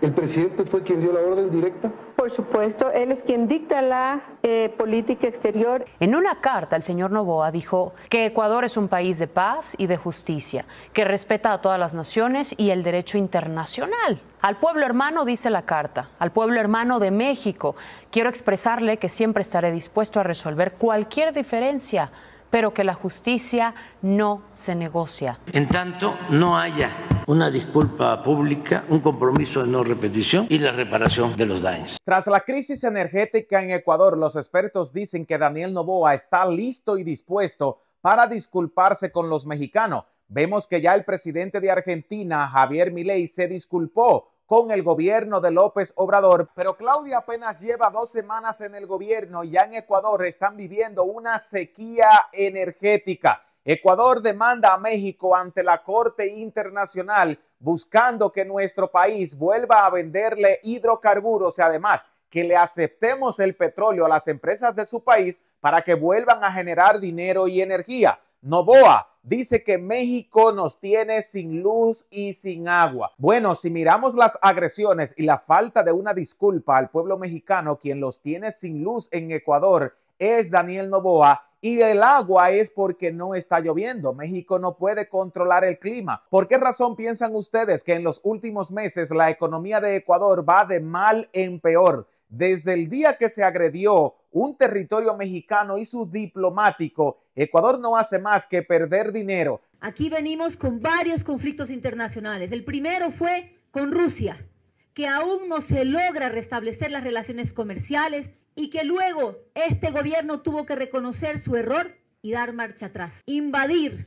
¿El presidente fue quien dio la orden directa? Por supuesto, él es quien dicta la eh, política exterior. En una carta, el señor Novoa dijo que Ecuador es un país de paz y de justicia, que respeta a todas las naciones y el derecho internacional. Al pueblo hermano, dice la carta, al pueblo hermano de México, quiero expresarle que siempre estaré dispuesto a resolver cualquier diferencia pero que la justicia no se negocia. En tanto, no haya una disculpa pública, un compromiso de no repetición y la reparación de los daños. Tras la crisis energética en Ecuador, los expertos dicen que Daniel Novoa está listo y dispuesto para disculparse con los mexicanos. Vemos que ya el presidente de Argentina, Javier Milei, se disculpó con el gobierno de López Obrador, pero Claudia apenas lleva dos semanas en el gobierno y ya en Ecuador están viviendo una sequía energética. Ecuador demanda a México ante la Corte Internacional buscando que nuestro país vuelva a venderle hidrocarburos y además que le aceptemos el petróleo a las empresas de su país para que vuelvan a generar dinero y energía. Novoa dice que México nos tiene sin luz y sin agua. Bueno, si miramos las agresiones y la falta de una disculpa al pueblo mexicano, quien los tiene sin luz en Ecuador es Daniel Novoa. Y el agua es porque no está lloviendo. México no puede controlar el clima. ¿Por qué razón piensan ustedes que en los últimos meses la economía de Ecuador va de mal en peor? Desde el día que se agredió un territorio mexicano y su diplomático, Ecuador no hace más que perder dinero. Aquí venimos con varios conflictos internacionales. El primero fue con Rusia, que aún no se logra restablecer las relaciones comerciales y que luego este gobierno tuvo que reconocer su error y dar marcha atrás. Invadir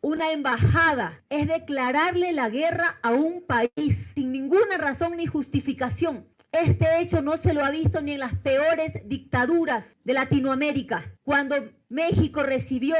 una embajada es declararle la guerra a un país sin ninguna razón ni justificación. Este hecho no se lo ha visto ni en las peores dictaduras de Latinoamérica, cuando México recibió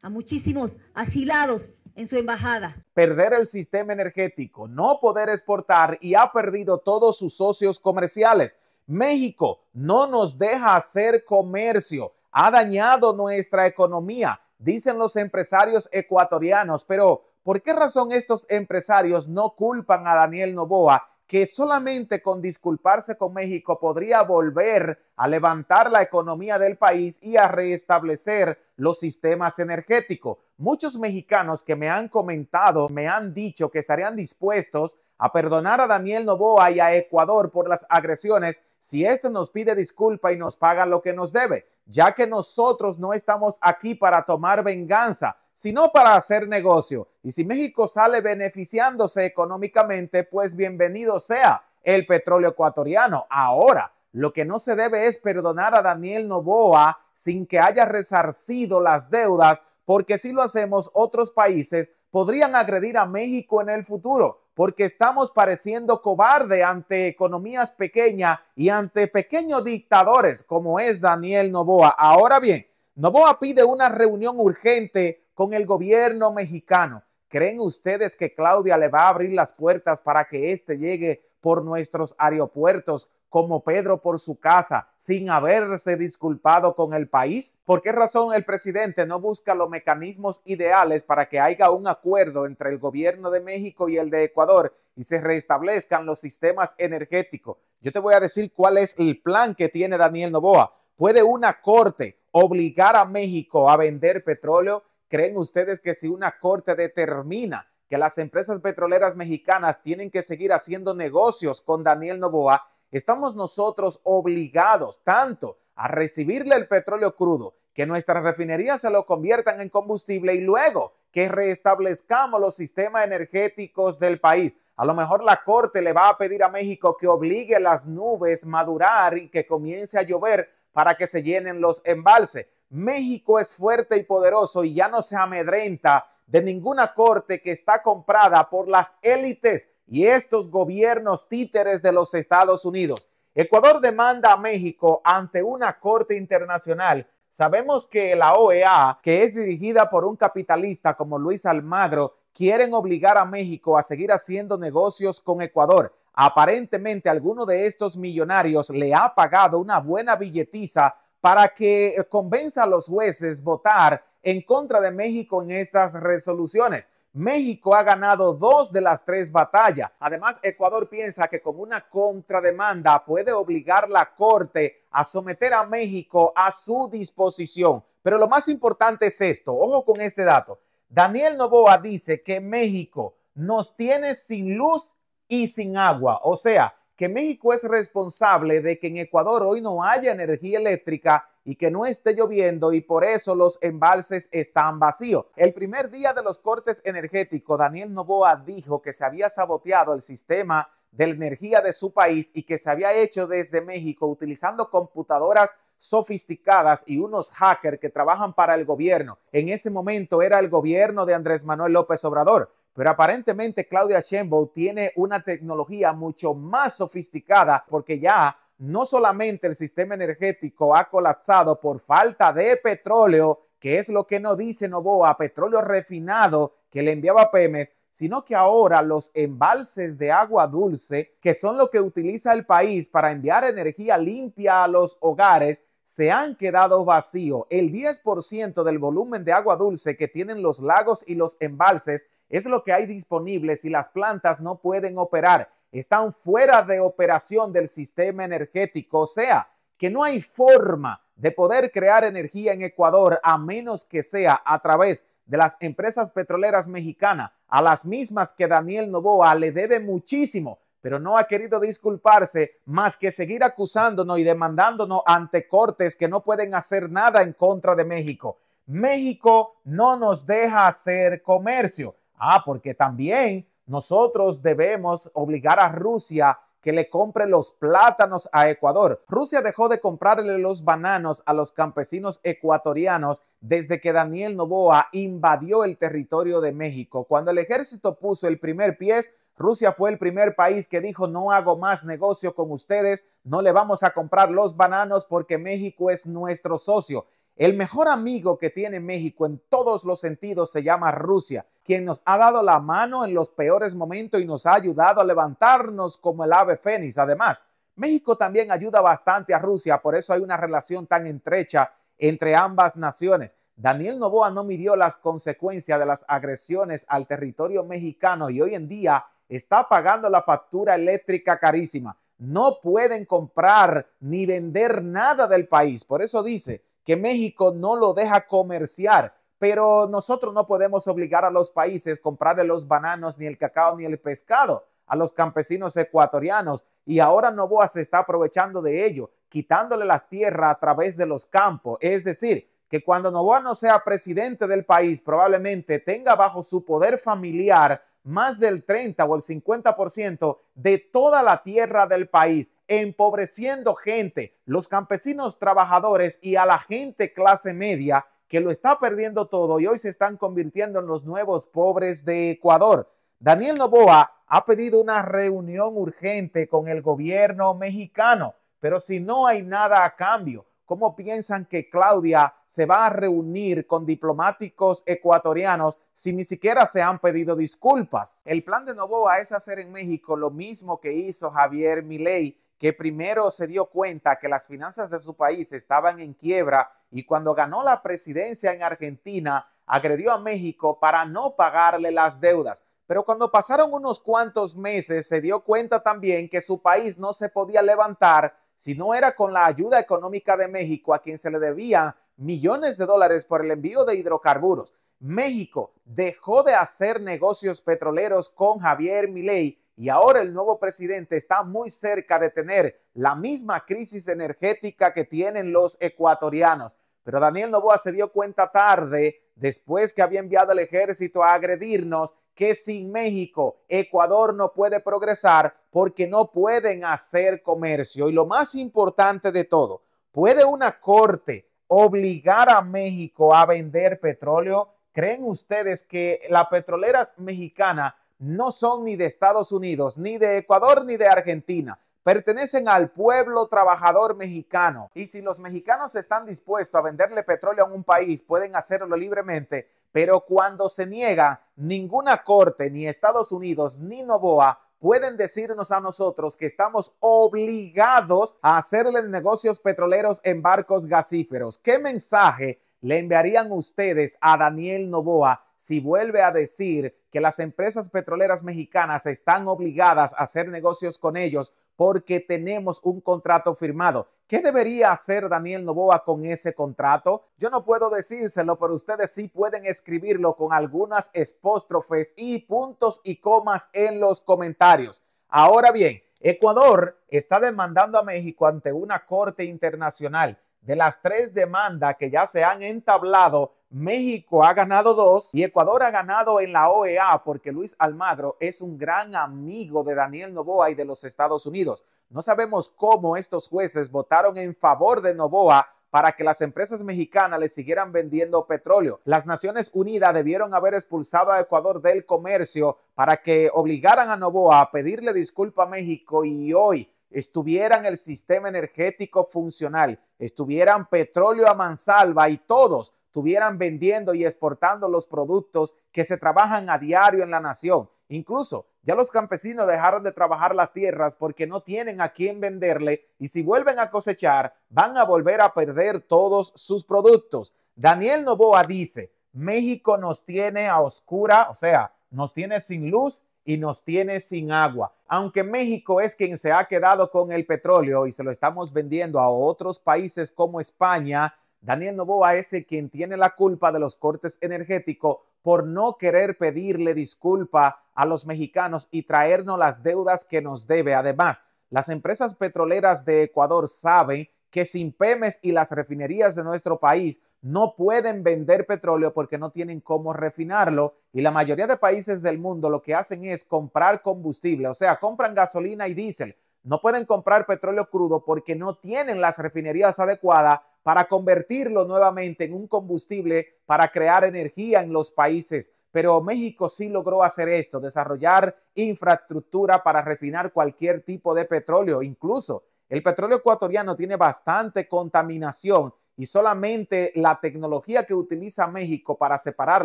a muchísimos asilados en su embajada. Perder el sistema energético, no poder exportar y ha perdido todos sus socios comerciales. México no nos deja hacer comercio, ha dañado nuestra economía, dicen los empresarios ecuatorianos, pero ¿por qué razón estos empresarios no culpan a Daniel Novoa que solamente con disculparse con México podría volver a levantar la economía del país y a restablecer los sistemas energéticos. Muchos mexicanos que me han comentado, me han dicho que estarían dispuestos a perdonar a Daniel Novoa y a Ecuador por las agresiones si éste nos pide disculpa y nos paga lo que nos debe, ya que nosotros no estamos aquí para tomar venganza sino para hacer negocio. Y si México sale beneficiándose económicamente, pues bienvenido sea el petróleo ecuatoriano. Ahora, lo que no se debe es perdonar a Daniel Novoa sin que haya resarcido las deudas, porque si lo hacemos, otros países podrían agredir a México en el futuro, porque estamos pareciendo cobarde ante economías pequeñas y ante pequeños dictadores como es Daniel Novoa. Ahora bien, Novoa pide una reunión urgente con el gobierno mexicano. ¿Creen ustedes que Claudia le va a abrir las puertas para que éste llegue por nuestros aeropuertos como Pedro por su casa sin haberse disculpado con el país? ¿Por qué razón el presidente no busca los mecanismos ideales para que haya un acuerdo entre el gobierno de México y el de Ecuador y se restablezcan los sistemas energéticos? Yo te voy a decir cuál es el plan que tiene Daniel Novoa. Puede una corte obligar a México a vender petróleo? ¿Creen ustedes que si una corte determina que las empresas petroleras mexicanas tienen que seguir haciendo negocios con Daniel Novoa, estamos nosotros obligados tanto a recibirle el petróleo crudo, que nuestras refinerías se lo conviertan en combustible y luego que restablezcamos los sistemas energéticos del país. A lo mejor la Corte le va a pedir a México que obligue a las nubes a madurar y que comience a llover para que se llenen los embalses. México es fuerte y poderoso y ya no se amedrenta de ninguna corte que está comprada por las élites y estos gobiernos títeres de los Estados Unidos. Ecuador demanda a México ante una corte internacional. Sabemos que la OEA, que es dirigida por un capitalista como Luis Almagro, quieren obligar a México a seguir haciendo negocios con Ecuador. Aparentemente, alguno de estos millonarios le ha pagado una buena billetiza para que eh, convenza a los jueces votar en contra de México en estas resoluciones. México ha ganado dos de las tres batallas. Además, Ecuador piensa que con una contrademanda puede obligar la Corte a someter a México a su disposición. Pero lo más importante es esto, ojo con este dato. Daniel Novoa dice que México nos tiene sin luz y sin agua. O sea, que México es responsable de que en Ecuador hoy no haya energía eléctrica y que no esté lloviendo y por eso los embalses están vacíos. El primer día de los cortes energéticos, Daniel Novoa dijo que se había saboteado el sistema de energía de su país y que se había hecho desde México utilizando computadoras sofisticadas y unos hackers que trabajan para el gobierno. En ese momento era el gobierno de Andrés Manuel López Obrador. Pero aparentemente Claudia Sheinbaum tiene una tecnología mucho más sofisticada porque ya no solamente el sistema energético ha colapsado por falta de petróleo, que es lo que no dice Novoa, petróleo refinado que le enviaba Pemex, sino que ahora los embalses de agua dulce, que son lo que utiliza el país para enviar energía limpia a los hogares, se han quedado vacío El 10% del volumen de agua dulce que tienen los lagos y los embalses es lo que hay disponible si las plantas no pueden operar. Están fuera de operación del sistema energético, o sea, que no hay forma de poder crear energía en Ecuador a menos que sea a través de las empresas petroleras mexicanas, a las mismas que Daniel Novoa le debe muchísimo pero no ha querido disculparse más que seguir acusándonos y demandándonos ante cortes que no pueden hacer nada en contra de México. México no nos deja hacer comercio. Ah, porque también nosotros debemos obligar a Rusia que le compre los plátanos a Ecuador. Rusia dejó de comprarle los bananos a los campesinos ecuatorianos desde que Daniel Novoa invadió el territorio de México. Cuando el ejército puso el primer pie Rusia fue el primer país que dijo no hago más negocio con ustedes, no le vamos a comprar los bananos porque México es nuestro socio. El mejor amigo que tiene México en todos los sentidos se llama Rusia, quien nos ha dado la mano en los peores momentos y nos ha ayudado a levantarnos como el ave fénix. Además, México también ayuda bastante a Rusia, por eso hay una relación tan estrecha entre ambas naciones. Daniel Novoa no midió las consecuencias de las agresiones al territorio mexicano y hoy en día está pagando la factura eléctrica carísima. No pueden comprar ni vender nada del país. Por eso dice que México no lo deja comerciar. Pero nosotros no podemos obligar a los países a comprarle los bananos, ni el cacao, ni el pescado a los campesinos ecuatorianos. Y ahora Novoa se está aprovechando de ello, quitándole las tierras a través de los campos. Es decir, que cuando Novoa no sea presidente del país, probablemente tenga bajo su poder familiar más del 30 o el 50% de toda la tierra del país, empobreciendo gente, los campesinos trabajadores y a la gente clase media que lo está perdiendo todo y hoy se están convirtiendo en los nuevos pobres de Ecuador. Daniel Noboa ha pedido una reunión urgente con el gobierno mexicano, pero si no hay nada a cambio, ¿Cómo piensan que Claudia se va a reunir con diplomáticos ecuatorianos si ni siquiera se han pedido disculpas? El plan de Novoa es hacer en México lo mismo que hizo Javier Milei, que primero se dio cuenta que las finanzas de su país estaban en quiebra y cuando ganó la presidencia en Argentina agredió a México para no pagarle las deudas. Pero cuando pasaron unos cuantos meses se dio cuenta también que su país no se podía levantar si no era con la ayuda económica de México a quien se le debía millones de dólares por el envío de hidrocarburos. México dejó de hacer negocios petroleros con Javier Milei y ahora el nuevo presidente está muy cerca de tener la misma crisis energética que tienen los ecuatorianos. Pero Daniel Novoa se dio cuenta tarde, después que había enviado al ejército a agredirnos, que sin México, Ecuador no puede progresar porque no pueden hacer comercio. Y lo más importante de todo, ¿puede una corte obligar a México a vender petróleo? ¿Creen ustedes que las petroleras mexicanas no son ni de Estados Unidos, ni de Ecuador, ni de Argentina? pertenecen al pueblo trabajador mexicano. Y si los mexicanos están dispuestos a venderle petróleo a un país, pueden hacerlo libremente, pero cuando se niega, ninguna corte, ni Estados Unidos, ni Novoa, pueden decirnos a nosotros que estamos obligados a hacerle negocios petroleros en barcos gasíferos. ¿Qué mensaje le enviarían ustedes a Daniel Novoa si vuelve a decir que las empresas petroleras mexicanas están obligadas a hacer negocios con ellos porque tenemos un contrato firmado. ¿Qué debería hacer Daniel Novoa con ese contrato? Yo no puedo decírselo, pero ustedes sí pueden escribirlo con algunas espóstrofes y puntos y comas en los comentarios. Ahora bien, Ecuador está demandando a México ante una corte internacional. De las tres demandas que ya se han entablado, México ha ganado dos y Ecuador ha ganado en la OEA porque Luis Almagro es un gran amigo de Daniel Novoa y de los Estados Unidos. No sabemos cómo estos jueces votaron en favor de Novoa para que las empresas mexicanas le siguieran vendiendo petróleo. Las Naciones Unidas debieron haber expulsado a Ecuador del comercio para que obligaran a Novoa a pedirle disculpa a México y hoy estuvieran el sistema energético funcional, estuvieran petróleo a mansalva y todos estuvieran vendiendo y exportando los productos que se trabajan a diario en la nación. Incluso ya los campesinos dejaron de trabajar las tierras porque no tienen a quién venderle y si vuelven a cosechar van a volver a perder todos sus productos. Daniel Novoa dice, México nos tiene a oscura, o sea, nos tiene sin luz y nos tiene sin agua. Aunque México es quien se ha quedado con el petróleo y se lo estamos vendiendo a otros países como España, Daniel Novoa es quien tiene la culpa de los cortes energéticos por no querer pedirle disculpa a los mexicanos y traernos las deudas que nos debe. Además, las empresas petroleras de Ecuador saben que sin PEMES y las refinerías de nuestro país no pueden vender petróleo porque no tienen cómo refinarlo y la mayoría de países del mundo lo que hacen es comprar combustible, o sea, compran gasolina y diésel no pueden comprar petróleo crudo porque no tienen las refinerías adecuadas para convertirlo nuevamente en un combustible para crear energía en los países. Pero México sí logró hacer esto, desarrollar infraestructura para refinar cualquier tipo de petróleo. Incluso el petróleo ecuatoriano tiene bastante contaminación y solamente la tecnología que utiliza México para separar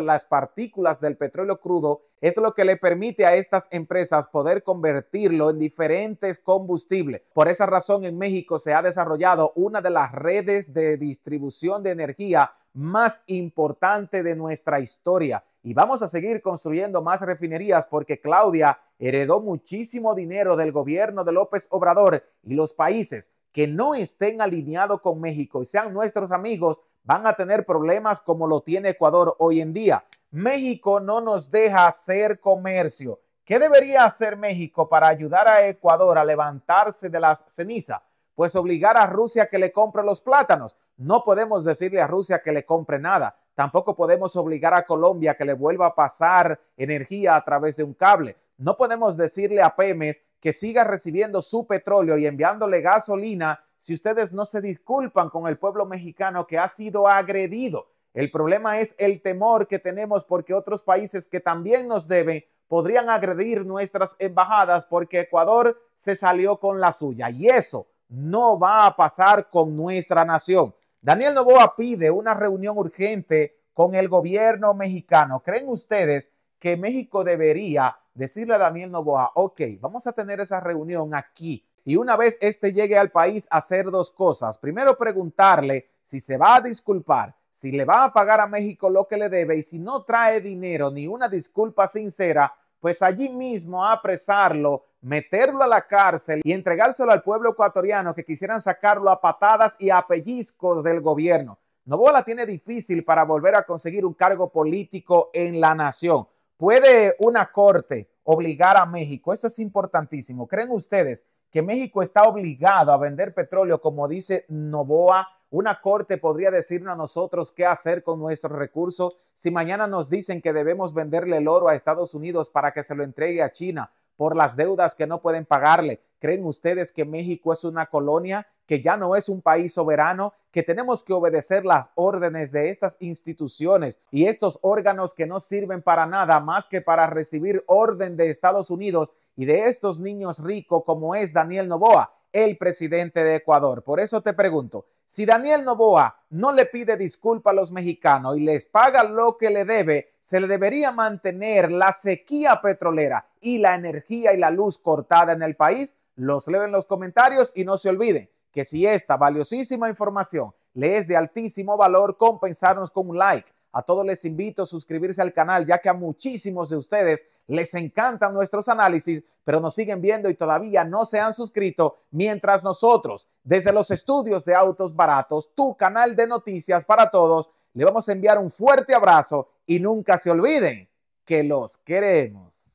las partículas del petróleo crudo es lo que le permite a estas empresas poder convertirlo en diferentes combustibles. Por esa razón en México se ha desarrollado una de las redes de distribución de energía más importante de nuestra historia. Y vamos a seguir construyendo más refinerías porque Claudia heredó muchísimo dinero del gobierno de López Obrador y los países que no estén alineados con México y sean nuestros amigos, van a tener problemas como lo tiene Ecuador hoy en día. México no nos deja hacer comercio. ¿Qué debería hacer México para ayudar a Ecuador a levantarse de las cenizas? Pues obligar a Rusia que le compre los plátanos. No podemos decirle a Rusia que le compre nada. Tampoco podemos obligar a Colombia que le vuelva a pasar energía a través de un cable. No podemos decirle a Pemes que siga recibiendo su petróleo y enviándole gasolina si ustedes no se disculpan con el pueblo mexicano que ha sido agredido. El problema es el temor que tenemos porque otros países que también nos deben podrían agredir nuestras embajadas porque Ecuador se salió con la suya y eso no va a pasar con nuestra nación. Daniel Novoa pide una reunión urgente con el gobierno mexicano. ¿Creen ustedes que México debería decirle a Daniel Novoa, ok, vamos a tener esa reunión aquí. Y una vez este llegue al país, hacer dos cosas. Primero, preguntarle si se va a disculpar, si le va a pagar a México lo que le debe y si no trae dinero ni una disculpa sincera, pues allí mismo apresarlo, meterlo a la cárcel y entregárselo al pueblo ecuatoriano que quisieran sacarlo a patadas y a pellizcos del gobierno. Novoa la tiene difícil para volver a conseguir un cargo político en la nación. ¿Puede una corte obligar a México? Esto es importantísimo. ¿Creen ustedes que México está obligado a vender petróleo, como dice Novoa? Una corte podría decirnos a nosotros qué hacer con nuestros recursos si mañana nos dicen que debemos venderle el oro a Estados Unidos para que se lo entregue a China por las deudas que no pueden pagarle. ¿Creen ustedes que México es una colonia, que ya no es un país soberano, que tenemos que obedecer las órdenes de estas instituciones y estos órganos que no sirven para nada más que para recibir orden de Estados Unidos y de estos niños ricos como es Daniel Novoa, el presidente de Ecuador? Por eso te pregunto, si Daniel Novoa no le pide disculpa a los mexicanos y les paga lo que le debe, se le debería mantener la sequía petrolera y la energía y la luz cortada en el país. Los leo en los comentarios y no se olviden que si esta valiosísima información le es de altísimo valor, compensarnos con un like a todos les invito a suscribirse al canal, ya que a muchísimos de ustedes les encantan nuestros análisis, pero nos siguen viendo y todavía no se han suscrito, mientras nosotros, desde los estudios de Autos Baratos, tu canal de noticias para todos, le vamos a enviar un fuerte abrazo y nunca se olviden que los queremos.